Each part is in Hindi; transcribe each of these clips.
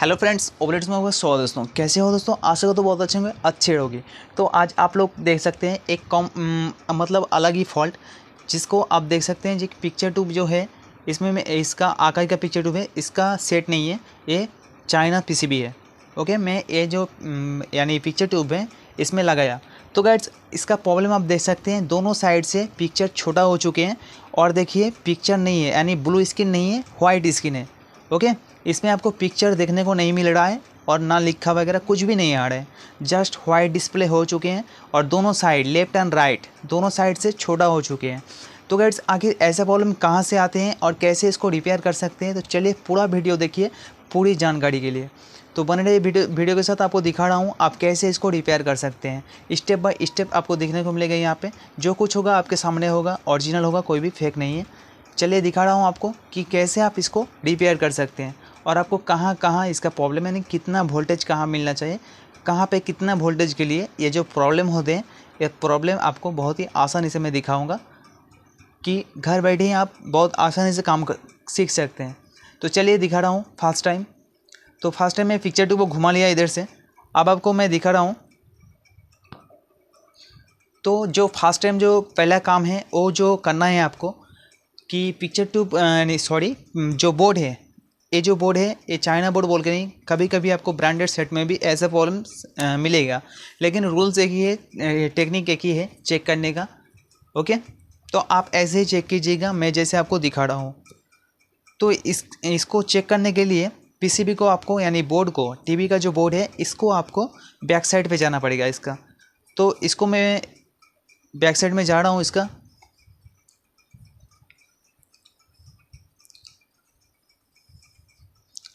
हेलो फ्रेंड्स ओपरेट्स में आपका स्वागत दोस्तों कैसे हो दोस्तों आशा को तो बहुत अच्छे होंगे अच्छे होगी तो आज आप लोग देख सकते हैं एक कॉम मतलब अलग ही फॉल्ट जिसको आप देख सकते हैं जी पिक्चर ट्यूब जो है इसमें मैं इसका आकाई का पिक्चर ट्यूब है इसका सेट नहीं है ये चाइना पीसीबी है ओके मैं ये जो यानी पिक्चर ट्यूब है इसमें लगाया तो गैट्स इसका प्रॉब्लम आप देख सकते हैं दोनों साइड से पिक्चर छोटा हो चुके हैं और देखिए पिक्चर नहीं है यानी ब्लू स्किन नहीं है वाइट स्किन है ओके इसमें आपको पिक्चर देखने को नहीं मिल रहा है और ना लिखा वगैरह कुछ भी नहीं आ रहा है जस्ट वाइट डिस्प्ले हो चुके हैं और दोनों साइड लेफ्ट एंड राइट दोनों साइड से छोटा हो चुके हैं तो गैट्स आखिर ऐसा प्रॉब्लम कहाँ से आते हैं और कैसे इसको रिपेयर कर सकते हैं तो चलिए पूरा वीडियो देखिए पूरी जानकारी के लिए तो बने रहे वीडियो वीडियो के साथ आपको दिखा रहा हूँ आप कैसे इसको रिपेयर कर सकते हैं स्टेप बाय स्टेप आपको देखने को मिलेगा यहाँ पे जो कुछ होगा आपके सामने होगा ओरिजिनल होगा कोई भी फेक नहीं है चलिए दिखा रहा हूँ आपको कि कैसे आप इसको रिपेयर कर सकते हैं और आपको कहाँ कहाँ इसका प्रॉब्लम यानी कितना वोल्टेज कहाँ मिलना चाहिए कहाँ पे कितना वोल्टेज के लिए ये जो प्रॉब्लम होते हैं ये प्रॉब्लम आपको बहुत ही आसानी से मैं दिखाऊँगा कि घर बैठे ही आप बहुत आसानी से काम कर सीख सकते हैं तो चलिए दिखा रहा हूँ फर्स्ट टाइम तो फर्स्ट टाइम मैं पिक्चर टू को घुमा लिया इधर से अब आपको मैं दिखा रहा हूँ तो जो फर्स्ट टाइम जो पहला काम है वो जो करना है आपको कि पिक्चर ट्यूब सॉरी जो बोर्ड है ये जो बोर्ड है ये चाइना बोर्ड बोल के नहीं कभी कभी आपको ब्रांडेड सेट में भी ऐसा प्रॉब्लम मिलेगा लेकिन रूल्स एक ही है टेक्निक एक ही है चेक करने का ओके तो आप ऐसे ही चेक कीजिएगा मैं जैसे आपको दिखा रहा हूँ तो इस इसको चेक करने के लिए पीसीबी को आपको यानी बोर्ड को टीवी का जो बोर्ड है इसको आपको बैक साइड पे जाना पड़ेगा इसका तो इसको मैं बैक साइड में जा रहा हूँ इसका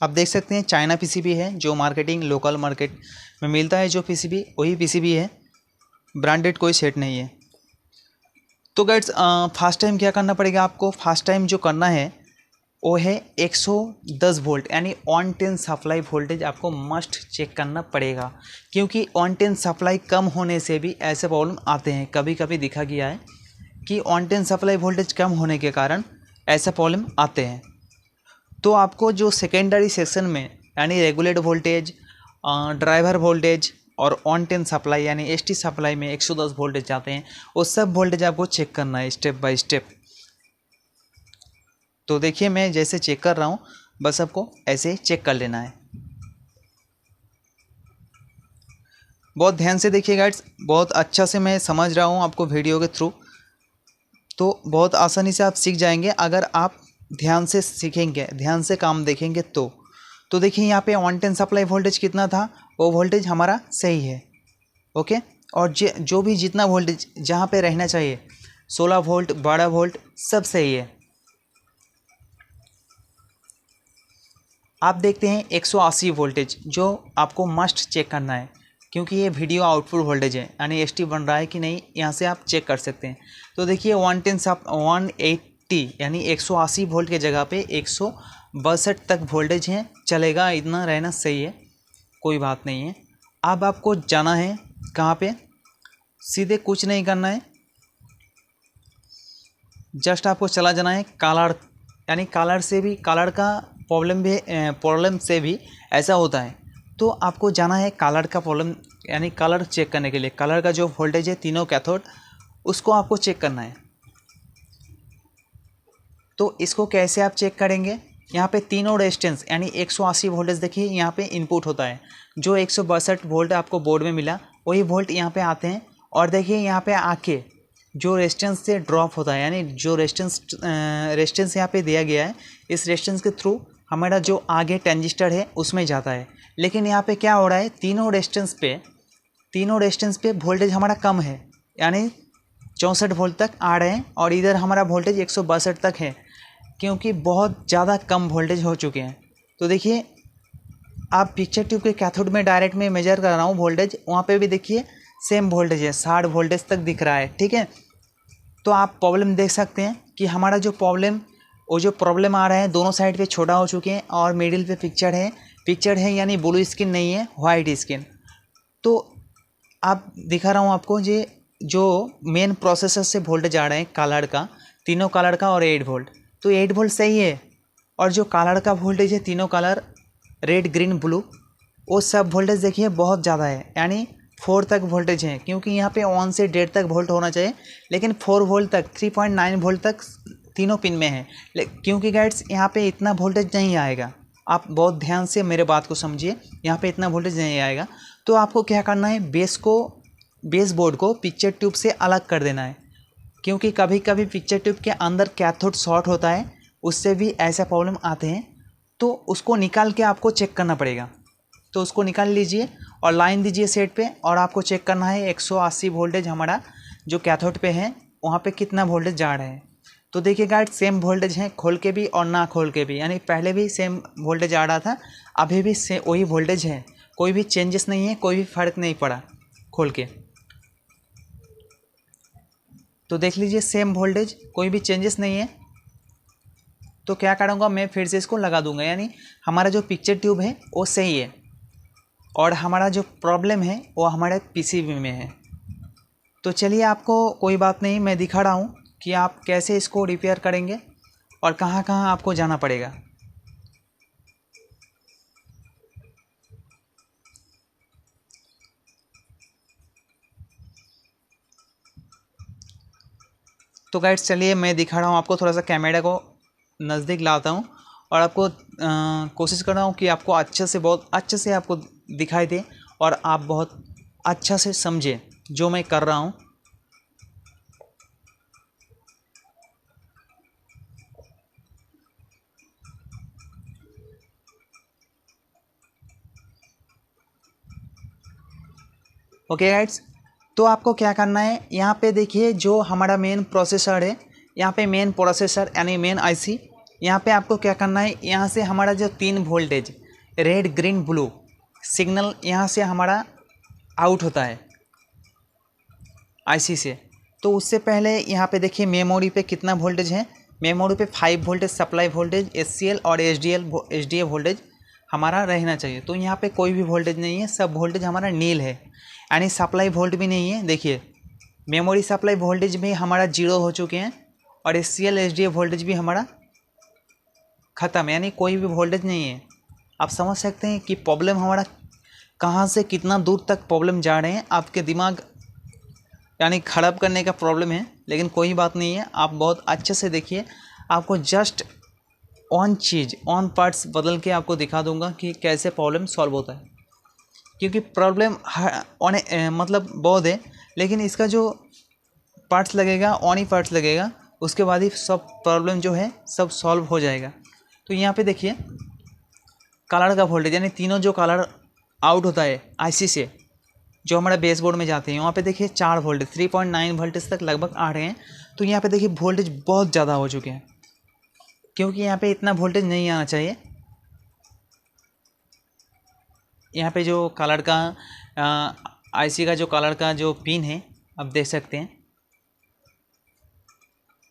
आप देख सकते हैं चाइना पीसीबी है जो मार्केटिंग लोकल मार्केट में मिलता है जो पीसीबी वही पीसीबी है ब्रांडेड कोई सेट नहीं है तो गाइड्स फर्स्ट टाइम क्या करना पड़ेगा आपको फर्स्ट टाइम जो करना है वो है 110 वोल्ट यानी ऑन टेन सप्लाई वोल्टेज आपको मस्ट चेक करना पड़ेगा क्योंकि ऑन टेन सप्लाई कम होने से भी ऐसे प्रॉब्लम आते हैं कभी कभी दिखा गया है कि ऑन टेन सप्लाई वोल्टेज कम होने के कारण ऐसे प्रॉब्लम आते हैं तो आपको जो सेकेंडरी सेक्शन में यानी रेगुलेट वोल्टेज ड्राइवर वोल्टेज और ऑन टेन सप्लाई यानी एस टी सप्लाई में एक सौ दस वोल्टेज जाते हैं वो सब वोल्टेज आपको चेक करना है स्टेप बाय स्टेप तो देखिए मैं जैसे चेक कर रहा हूँ बस आपको ऐसे चेक कर लेना है बहुत ध्यान से देखिए गाइड्स बहुत अच्छा से मैं समझ रहा हूँ आपको वीडियो के थ्रू तो बहुत आसानी से आप सीख जाएंगे अगर आप ध्यान से सीखेंगे ध्यान से काम देखेंगे तो तो देखिए यहाँ पे वन टेन सप्लाई वोल्टेज कितना था वो वोल्टेज हमारा सही है ओके और जे, जो भी जितना वोल्टेज जहाँ पे रहना चाहिए सोलह वोल्ट बारह वोल्ट सब सही है आप देखते हैं 180 वोल्टेज जो आपको मस्ट चेक करना है क्योंकि ये वीडियो आउटपुट वोल्टेज है यानी एस बन रहा है कि नहीं यहाँ से आप चेक कर सकते हैं तो देखिए वन टेन सप वन एट फिफ्टी यानी एक सौ अस्सी वोल्ट के जगह पे एक सौ बासठ तक वोल्टेज है चलेगा इतना रहना सही है कोई बात नहीं है अब आपको जाना है कहाँ पे सीधे कुछ नहीं करना है जस्ट आपको चला जाना है कालर यानी कालर से भी कालर का प्रॉब्लम भी प्रॉब्लम से भी ऐसा होता है तो आपको जाना है कालर का प्रॉब्लम यानी कलर चेक करने के लिए कलर का जो वोल्टेज है तीनों कैथोड उसको आपको चेक करना है तो इसको कैसे आप चेक करेंगे यहाँ पे तीनों रेजिस्टेंस यानी 180 वोल्टेज देखिए यहाँ पे इनपुट होता है जो एक वोल्ट आपको बोर्ड में मिला वही वोल्ट यहाँ पे आते हैं और देखिए यहाँ पे आके जो रेजिस्टेंस से ड्रॉप होता है यानी जो रेजिस्टेंस रेजिस्टेंस यहाँ पे दिया गया है इस रेजिस्टेंस के थ्रू हमारा जो आगे ट्रांजिस्टर है उसमें जाता है लेकिन यहाँ पर क्या हो रहा है तीनों रेजिस्टेंस पे तीनों रेजिस्टेंस पे वोल्टेज हमारा कम है यानी चौंसठ वोल्ट तक आ रहे हैं और इधर हमारा वोल्टेज एक तक है क्योंकि बहुत ज़्यादा कम वोल्टेज हो चुके हैं तो देखिए आप पिक्चर ट्यूब के कैथोड में डायरेक्ट में मेजर कर रहा हूँ वोल्टेज वहाँ पे भी देखिए सेम वोल्टेज है साठ वोल्टेज तक दिख रहा है ठीक है तो आप प्रॉब्लम देख सकते हैं कि हमारा जो प्रॉब्लम वो जो प्रॉब्लम आ रहा है दोनों साइड पे छोटा हो चुके हैं और मिडिल पे पिक्चर है पिक्चर है यानी ब्लू स्किन नहीं है वाइट स्किन तो आप दिखा रहा हूँ आपको ये जो मेन प्रोसेसर से वोल्टेज आ रहे हैं कलर का तीनों कलर का और एट वोल्ट तो एट वोल्ट सही है और जो कलर का वोल्टेज है तीनों कलर रेड ग्रीन ब्लू वो सब वोल्टेज देखिए बहुत ज़्यादा है यानी फोर तक वोल्टेज है क्योंकि यहाँ पे वन से डेढ़ तक वोल्ट होना चाहिए लेकिन फोर वोल्ट तक थ्री पॉइंट नाइन वोल्ट तक तीनों पिन में है क्योंकि गाइड्स यहाँ पे इतना वोल्टेज नहीं आएगा आप बहुत ध्यान से मेरे बात को समझिए यहाँ पे इतना वोल्टेज नहीं आएगा तो आपको क्या करना है बेस को बेस बोर्ड को पिक्चर ट्यूब से अलग कर देना है क्योंकि कभी कभी पिक्चर ट्यूब के अंदर कैथोड शॉर्ट होता है उससे भी ऐसा प्रॉब्लम आते हैं तो उसको निकाल के आपको चेक करना पड़ेगा तो उसको निकाल लीजिए और लाइन दीजिए सेट पे और आपको चेक करना है 180 वोल्टेज हमारा जो कैथोड पे है वहाँ पे कितना वोल्टेज जा रहा है तो देखिए गाइड सेम वोल्टेज है खोल के भी और ना खोल के भी यानी पहले भी सेम वोल्टेज आ रहा था अभी भी से वही वोल्टेज है कोई भी चेंजेस नहीं है कोई भी फ़र्क नहीं पड़ा खोल के तो देख लीजिए सेम वोल्टेज कोई भी चेंजेस नहीं है तो क्या करूँगा मैं फिर से इसको लगा दूंगा यानी हमारा जो पिक्चर ट्यूब है वो सही है और हमारा जो प्रॉब्लम है वो हमारे पी में है तो चलिए आपको कोई बात नहीं मैं दिखा रहा हूँ कि आप कैसे इसको रिपेयर करेंगे और कहाँ कहाँ आपको जाना पड़ेगा तो गाइड्स चलिए मैं दिखा रहा हूँ आपको थोड़ा सा कैमरा को नज़दीक लाता हूँ और आपको कोशिश कर रहा हूँ कि आपको अच्छे से बहुत अच्छे से आपको दिखाई दे और आप बहुत अच्छा से समझें जो मैं कर रहा हूँ ओके गाइड्स तो आपको क्या करना है यहाँ पे देखिए जो हमारा मेन प्रोसेसर है यहाँ पे मेन प्रोसेसर यानी मेन आईसी यहाँ पे आपको क्या करना है यहाँ से हमारा जो तीन voltage red green blue signal यहाँ से हमारा आउट होता है आईसी से तो उससे पहले यहाँ पे देखिए मेमोरी पे कितना वोल्टेज है मेमोरी पे five voltage supply voltage S और एच डी वोल्टेज हमारा रहना चाहिए तो यहाँ पे कोई भी वोल्टेज नहीं है सब वोल्टेज हमारा नील है यानी सप्लाई वोल्ट भी नहीं है देखिए मेमोरी सप्लाई वोल्टेज भी हमारा जीरो हो चुके हैं और S C L S D voltage भी हमारा ख़त्म यानी कोई भी वोल्टेज नहीं है आप समझ सकते हैं कि प्रॉब्लम हमारा कहाँ से कितना दूर तक प्रॉब्लम जा रहे हैं आपके दिमाग यानी ख़राब करने का प्रॉब्लम है लेकिन कोई बात नहीं है आप बहुत अच्छे से देखिए आपको जस्ट ऑन चीज़ ऑन पार्ट्स बदल के आपको दिखा दूंगा कि कैसे प्रॉब्लम सॉल्व होता है क्योंकि प्रॉब्लम ऑन मतलब बहुत है लेकिन इसका जो पार्ट्स लगेगा ऑन ही पार्ट्स लगेगा उसके बाद ही सब प्रॉब्लम जो है सब सॉल्व हो जाएगा तो यहाँ पे देखिए कलर का वोल्टेज यानी तीनों जो कलर आउट होता है आईसी से जो हमारे बेसबोर्ड में जाते हैं वहाँ पे देखिए चार voltage three point nine voltage तक लगभग आ रहे हैं तो यहाँ पे देखिए वोल्टेज बहुत ज़्यादा हो चुके हैं क्योंकि यहाँ पे इतना वोल्टेज नहीं आना चाहिए यहाँ पे जो कलर का आईसी का जो कलर का जो पिन है आप देख सकते हैं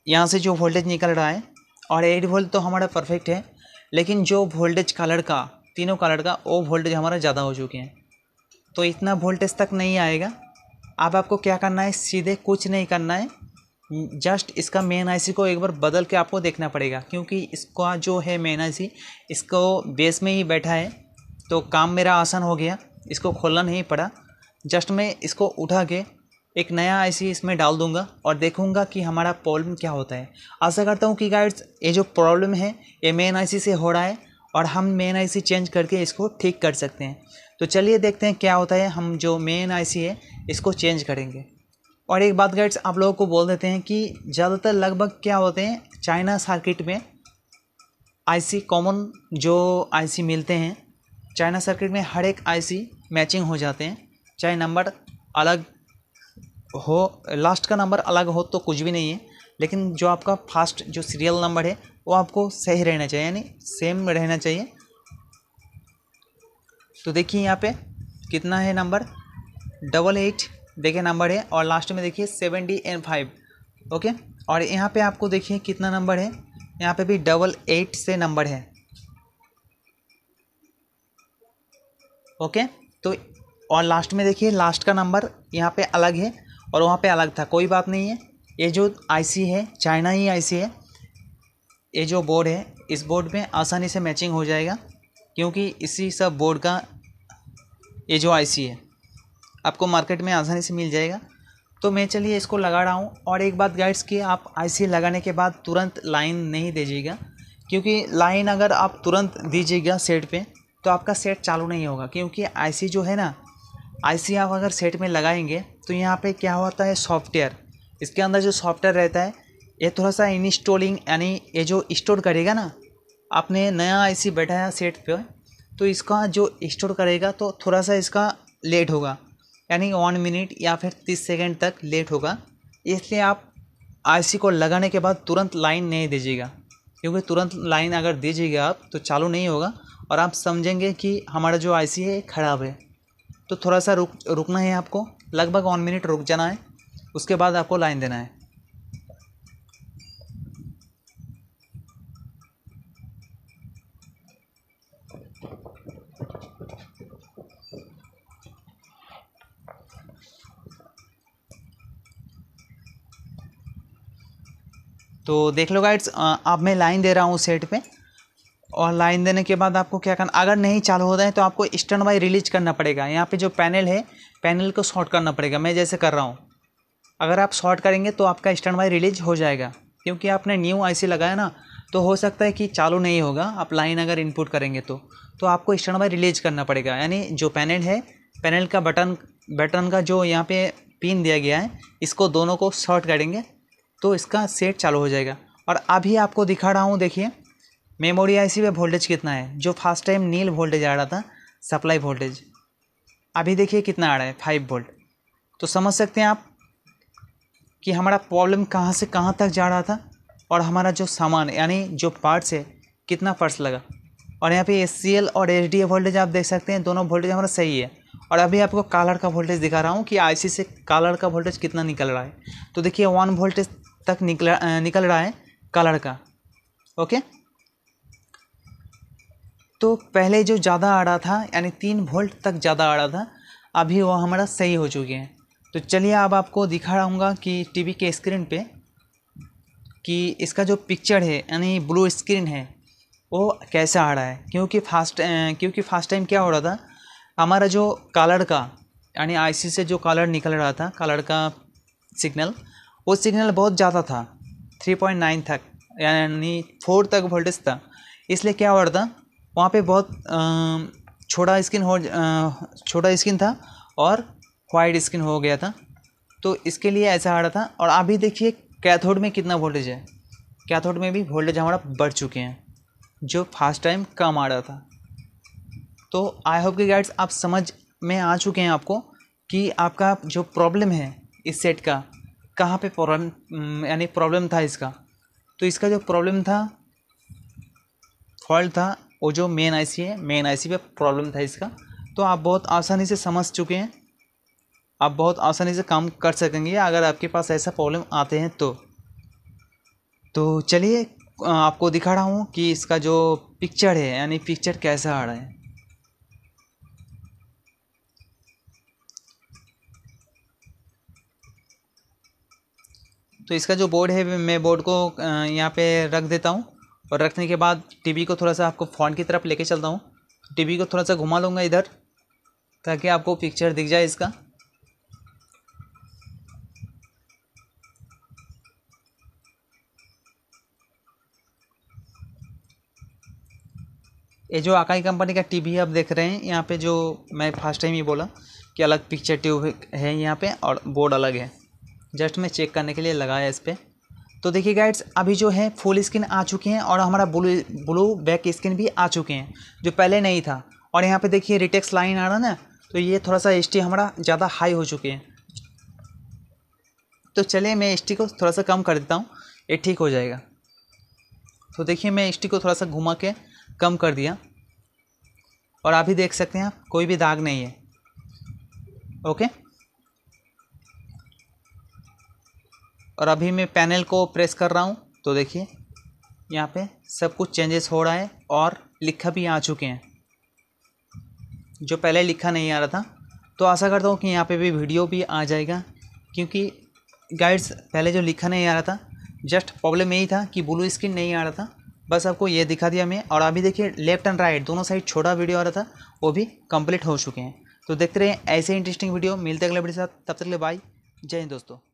यहाँ से जो वोल्टेज निकल रहा है और एट वोल्ट तो हमारा परफेक्ट है लेकिन जो वोल्टेज कलर का तीनों कलर का वो वोल्टेज हमारा ज़्यादा हो चुके हैं तो इतना वोल्टेज तक नहीं आएगा अब आपको क्या करना है सीधे कुछ नहीं करना है जस्ट इसका मेन आईसी को एक बार बदल के आपको देखना पड़ेगा क्योंकि इसका जो है मेन आईसी इसको बेस में ही बैठा है तो काम मेरा आसान हो गया इसको खोलना नहीं पड़ा जस्ट मैं इसको उठा के एक नया आईसी इसमें डाल दूंगा और देखूंगा कि हमारा प्रॉब्लम क्या होता है आशा करता हूँ कि गाइड्स ये जो प्रॉब्लम है ये मेन आई से हो रहा है और हम मेन आई चेंज करके इसको ठीक कर सकते हैं तो चलिए देखते हैं क्या होता है हम जो मेन आई है इसको चेंज करेंगे और एक बात गाइड्स आप लोगों को बोल देते हैं कि ज़्यादातर लगभग क्या होते हैं चाइना सर्किट में आईसी कॉमन जो आईसी मिलते हैं चाइना सर्किट में हर एक आईसी मैचिंग हो जाते हैं चाहे नंबर अलग हो लास्ट का नंबर अलग हो तो कुछ भी नहीं है लेकिन जो आपका फास्ट जो सीरियल नंबर है वो आपको सही रहना चाहिए यानी सेम रहना चाहिए तो देखिए यहाँ पे कितना है नंबर डबल एट देखिए नंबर है और लास्ट में देखिए seven D N five okay और यहाँ पे आपको देखिए कितना नंबर है यहाँ पे भी डबल एट से नंबर है ओके तो और लास्ट में देखिए लास्ट का नंबर यहाँ पे अलग है और वहाँ पे अलग था कोई बात नहीं है ये जो आईसी है चाइना ही आईसी है ये जो बोर्ड है इस बोर्ड में आसानी से मैचिंग हो जाएगा क्योंकि इसी सब बोर्ड का ये जो आईसी है आपको मार्केट में आसानी से मिल जाएगा तो मैं चलिए इसको लगा रहा हूँ और एक बात गाइड्स की आप आई लगाने के बाद तुरंत लाइन नहीं दीजिएगा क्योंकि लाइन अगर आप तुरंत दीजिएगा सेट पर तो आपका सेट चालू नहीं होगा क्योंकि आईसी जो है ना आईसी आप अगर सेट में लगाएंगे तो यहाँ पे क्या होता है सॉफ्टवेयर इसके अंदर जो सॉफ्टवेयर रहता है ये थोड़ा सा इंस्टॉलिंग यानी ये जो स्टोर करेगा ना आपने नया आईसी बैठाया सेट पे तो इसका जो स्टोर करेगा तो थोड़ा सा इसका लेट होगा यानी वन मिनट या फिर तीस सेकेंड तक लेट होगा इसलिए आप आईसी को लगाने के बाद तुरंत लाइन नहीं दीजिएगा क्योंकि तुरंत लाइन अगर दीजिएगा आप तो चालू नहीं होगा और आप समझेंगे कि हमारा जो आई सी है ख़राब है तो थोड़ा सा रुक रुकना है आपको लगभग वन मिनट रुक जाना है उसके बाद आपको लाइन देना है तो देख लो गाइड्स अब मैं लाइन दे रहा हूँ सेट पे और लाइन देने के बाद आपको क्या करना अगर नहीं चालू होता है तो आपको स्टैंड बाई रिलीज करना पड़ेगा यहाँ पे जो पैनल है पैनल को शॉर्ट करना पड़ेगा मैं जैसे कर रहा हूँ अगर आप शॉर्ट करेंगे तो आपका स्टैंड बाई रिलीज हो जाएगा क्योंकि आपने न्यू आईसी लगाया ना तो हो सकता है कि चालू नहीं होगा आप लाइन अगर इनपुट करेंगे तो तो आपको स्टैंड बाई रिलीज करना पड़ेगा यानी जो पैनल है पैनल का बटन बटन का जो यहाँ पर पिन दिया गया है इसको दोनों को शॉर्ट करेंगे तो इसका सेट चालू हो जाएगा और अभी आपको दिखा रहा हूँ देखिए मेमोरी आईसी पे वोल्टेज कितना है जो फर्स्ट टाइम नील वोल्टेज आ रहा था सप्लाई वोल्टेज अभी देखिए कितना आ रहा है फाइव वोल्ट तो समझ सकते हैं आप कि हमारा प्रॉब्लम कहाँ से कहाँ तक जा रहा था और हमारा जो सामान यानी जो पार्ट्स है कितना पर्स लगा और यहाँ पे एस और एच वोल्टेज आप देख सकते हैं दोनों वोल्टेज हमारा सही है और अभी आपको कालर का वोल्टेज दिखा रहा हूँ कि आई से कालर का वोल्टेज कितना निकल रहा है तो देखिए वन वोल्टेज तक निकला निकल रहा है कलर का ओके तो पहले जो ज़्यादा आ रहा था यानी तीन वोल्ट तक ज़्यादा आ रहा था अभी वो हमारा सही हो चुके हैं तो चलिए अब आपको दिखा दिखाऊँगा कि टी के स्क्रीन पर कि इसका जो पिक्चर है यानी ब्लू स्क्रीन है वो कैसा आ रहा है क्योंकि फास्ट क्योंकि फास्ट टाइम क्या हो रहा था हमारा जो कलर का यानी आईसी से जो कलर निकल रहा था कलर का सिग्नल वो सिग्नल बहुत ज़्यादा था थ्री पॉइंट नाइन तक यानी फोर तक वोल्टेज था इसलिए क्या हो रहा था वहाँ पे बहुत छोटा स्किन हो छोटा स्किन था और वाइट स्किन हो गया था तो इसके लिए ऐसा आ रहा था और अभी देखिए कैथोड में कितना वोल्टेज है कैथोड में भी वोल्टेज हमारा बढ़ चुके हैं जो फास्ट टाइम कम आ रहा था तो आई होप के गाइड्स आप समझ में आ चुके हैं आपको कि आपका जो प्रॉब्लम है इस सेट का कहाँ पे प्रॉब्लम यानी प्रॉब्लम था इसका तो इसका जो प्रॉब्लम था फॉल्ट था वो जो मेन आईसी है मेन आईसी पे प्रॉब्लम था इसका तो आप बहुत आसानी से समझ चुके हैं आप बहुत आसानी से काम कर सकेंगे अगर आपके पास ऐसा प्रॉब्लम आते हैं तो तो चलिए आपको दिखा रहा हूँ कि इसका जो पिक्चर है यानी पिक्चर कैसा आ रहा है तो इसका जो बोर्ड है मैं बोर्ड को यहाँ पे रख देता हूँ और रखने के बाद टीवी को थोड़ा सा आपको फ्रंट की तरफ लेके चलता हूँ टीवी को थोड़ा सा घुमा लूँगा इधर ताकि आपको पिक्चर दिख जाए इसका ये जो आकाई कंपनी का टीवी आप देख रहे हैं यहाँ पे जो मैं फर्स्ट टाइम ही बोला कि अलग पिक्चर ट्यूब है यहाँ पे और बोर्ड अलग है जस्ट मैं चेक करने के लिए लगाया इस पर तो देखिए गाइड्स अभी जो है फुल स्किन आ चुके हैं और हमारा ब्लू ब्लू बैक स्किन भी आ चुके हैं जो पहले नहीं था और यहाँ पे देखिए रिटेक्स लाइन आ रहा ना तो ये थोड़ा सा एस हमारा ज़्यादा हाई हो चुके हैं तो चलिए मैं एस को थोड़ा सा कम कर देता हूँ ये ठीक हो जाएगा तो देखिए मैं एस को थोड़ा सा घुमा के कम कर दिया और अभी देख सकते हैं आप कोई भी दाग नहीं है ओके और अभी मैं पैनल को प्रेस कर रहा हूँ तो देखिए यहाँ पे सब कुछ चेंजेस हो रहा है और लिखा भी आ चुके हैं जो पहले लिखा नहीं आ रहा था तो आशा करता हूँ कि यहाँ पे भी वीडियो भी आ जाएगा क्योंकि गाइड्स पहले जो लिखा नहीं आ रहा था जस्ट प्रॉब्लम यही था कि ब्लू स्क्रीन नहीं आ रहा था बस आपको ये दिखा दिया मैं और अभी देखिए लेफ्ट एंड राइट दोनों साइड छोटा वीडियो आ रहा था वो भी कंप्लीट हो चुके हैं तो देखते रहे ऐसे इंटरेस्टिंग वीडियो मिलते अगले बड़े साथ तब तक ले बाय जय हिंद दोस्तों